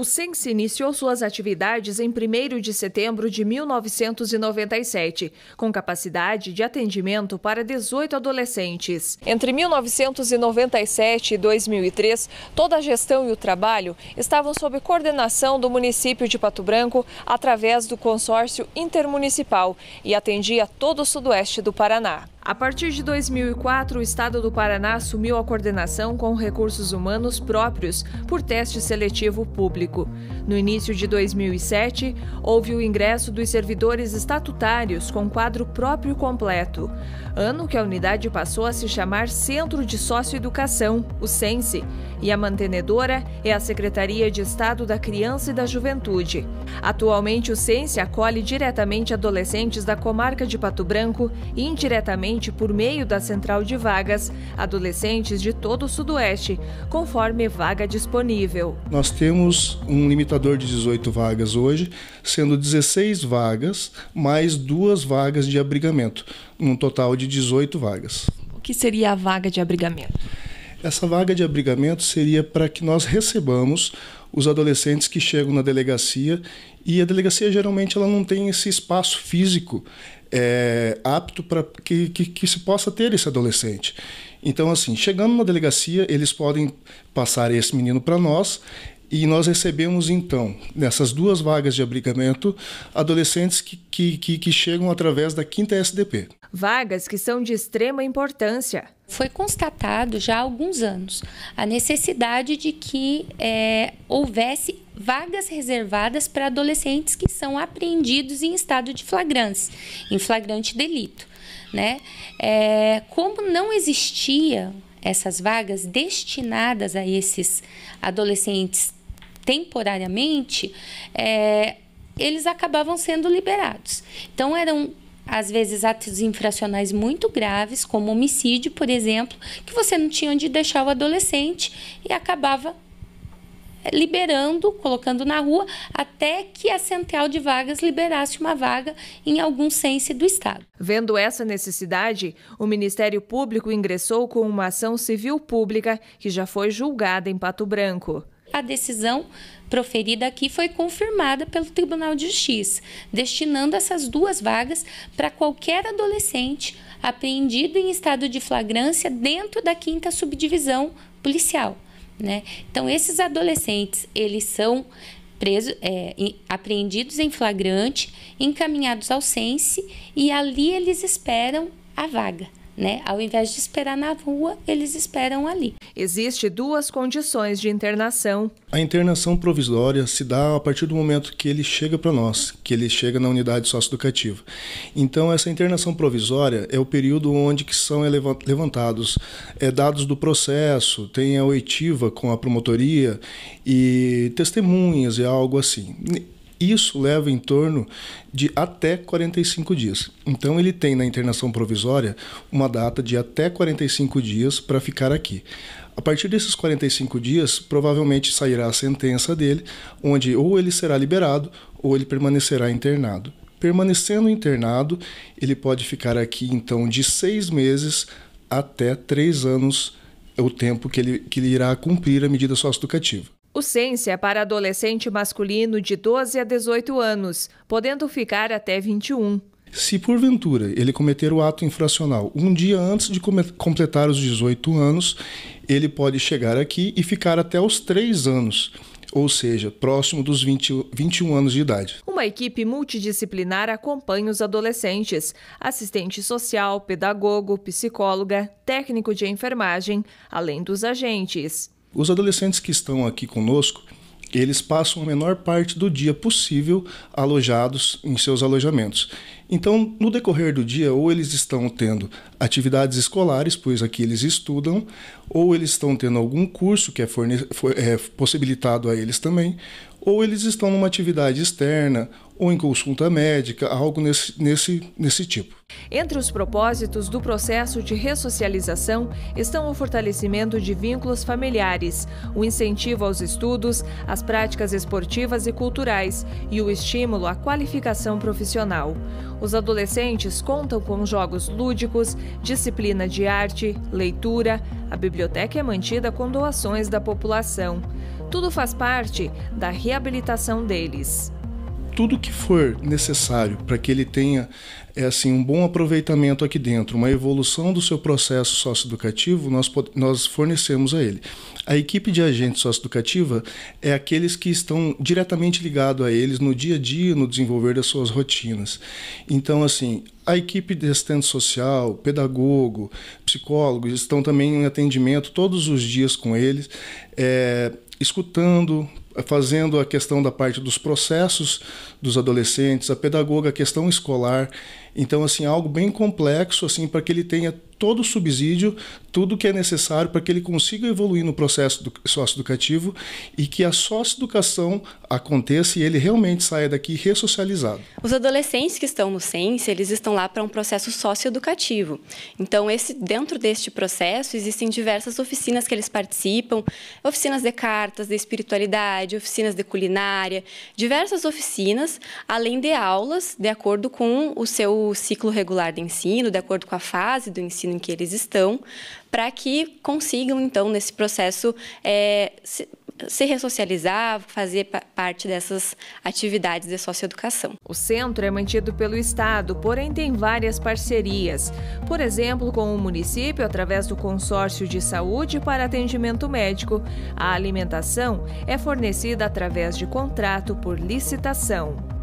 O Sense iniciou suas atividades em 1 de setembro de 1997, com capacidade de atendimento para 18 adolescentes. Entre 1997 e 2003, toda a gestão e o trabalho estavam sob coordenação do município de Pato Branco através do consórcio intermunicipal e atendia todo o sudoeste do Paraná. A partir de 2004, o Estado do Paraná assumiu a coordenação com recursos humanos próprios por teste seletivo público. No início de 2007, houve o ingresso dos servidores estatutários com quadro próprio completo. Ano que a unidade passou a se chamar Centro de Socioeducação, o SENSE, e a mantenedora é a Secretaria de Estado da Criança e da Juventude. Atualmente, o SENSE acolhe diretamente adolescentes da comarca de Pato Branco e indiretamente diariamente por meio da central de vagas adolescentes de todo o Sudoeste, conforme vaga disponível. Nós temos um limitador de 18 vagas hoje, sendo 16 vagas mais duas vagas de abrigamento, num total de 18 vagas. O que seria a vaga de abrigamento? Essa vaga de abrigamento seria para que nós recebamos os adolescentes que chegam na delegacia e a delegacia geralmente ela não tem esse espaço físico é, apto para que, que, que se possa ter esse adolescente. Então, assim, chegando na delegacia, eles podem passar esse menino para nós e nós recebemos, então, nessas duas vagas de abrigamento, adolescentes que, que, que, chegam através da quinta SDP. Vagas que são de extrema importância. Foi constatado já há alguns anos a necessidade de que é, houvesse vagas reservadas para adolescentes que são apreendidos em estado de flagrância, em flagrante delito. Né? É, como não existia essas vagas destinadas a esses adolescentes temporariamente, é, eles acabavam sendo liberados. Então, eram às vezes atos infracionais muito graves, como homicídio, por exemplo, que você não tinha onde deixar o adolescente e acabava é, liberando, colocando na rua, até que a central de vagas liberasse uma vaga em algum sense do Estado. Vendo essa necessidade, o Ministério Público ingressou com uma ação civil pública que já foi julgada em Pato Branco a decisão proferida aqui foi confirmada pelo Tribunal de Justiça, destinando essas duas vagas para qualquer adolescente apreendido em estado de flagrância dentro da quinta subdivisão policial. Né? Então, esses adolescentes, eles são presos, é, apreendidos em flagrante, encaminhados ao Sense e ali eles esperam a vaga né? Ao invés de esperar na rua, eles esperam ali. Existe duas condições de internação. A internação provisória se dá a partir do momento que ele chega para nós, que ele chega na unidade socioeducativa. Então essa internação provisória é o período onde que são levantados é, dados do processo, tem a oitiva com a promotoria e testemunhas e algo assim. Isso leva em torno de até 45 dias. Então ele tem na internação provisória uma data de até 45 dias para ficar aqui. A partir desses 45 dias, provavelmente sairá a sentença dele, onde ou ele será liberado ou ele permanecerá internado. Permanecendo internado, ele pode ficar aqui então de seis meses até três anos, é o tempo que ele, que ele irá cumprir a medida socioeducativa. O Sense é para adolescente masculino de 12 a 18 anos, podendo ficar até 21. Se porventura ele cometer o ato infracional um dia antes de completar os 18 anos, ele pode chegar aqui e ficar até os 3 anos, ou seja, próximo dos 20, 21 anos de idade. Uma equipe multidisciplinar acompanha os adolescentes: assistente social, pedagogo, psicóloga, técnico de enfermagem, além dos agentes. Os adolescentes que estão aqui conosco, eles passam a menor parte do dia possível alojados em seus alojamentos. Então, no decorrer do dia, ou eles estão tendo atividades escolares, pois aqui eles estudam, ou eles estão tendo algum curso que é, forne... é possibilitado a eles também, ou eles estão numa atividade externa, ou em consulta médica, algo nesse, nesse, nesse tipo. Entre os propósitos do processo de ressocialização estão o fortalecimento de vínculos familiares, o incentivo aos estudos, às práticas esportivas e culturais e o estímulo à qualificação profissional. Os adolescentes contam com jogos lúdicos, disciplina de arte, leitura. A biblioteca é mantida com doações da população. Tudo faz parte da reabilitação deles tudo que for necessário para que ele tenha é assim um bom aproveitamento aqui dentro, uma evolução do seu processo socioeducativo, nós, nós fornecemos a ele. A equipe de agente socioeducativa é aqueles que estão diretamente ligados a eles no dia a dia, no desenvolver das suas rotinas. Então, assim, a equipe de assistente social, pedagogo, psicólogo, estão também em atendimento todos os dias com eles. É, escutando, fazendo a questão da parte dos processos dos adolescentes, a pedagoga, a questão escolar. Então, assim, algo bem complexo, assim, para que ele tenha todo o subsídio, tudo que é necessário para que ele consiga evoluir no processo socioeducativo e que a socioeducação aconteça e ele realmente saia daqui ressocializado. Os adolescentes que estão no Sense, eles estão lá para um processo socioeducativo. Então, esse, dentro deste processo, existem diversas oficinas que eles participam, oficinas de cartas, de espiritualidade, oficinas de culinária, diversas oficinas, além de aulas, de acordo com o seu ciclo regular de ensino, de acordo com a fase do ensino em que eles estão, para que consigam, então, nesse processo, é, se, se ressocializar, fazer parte dessas atividades de socioeducação. O centro é mantido pelo Estado, porém tem várias parcerias. Por exemplo, com o município, através do consórcio de saúde para atendimento médico, a alimentação é fornecida através de contrato por licitação.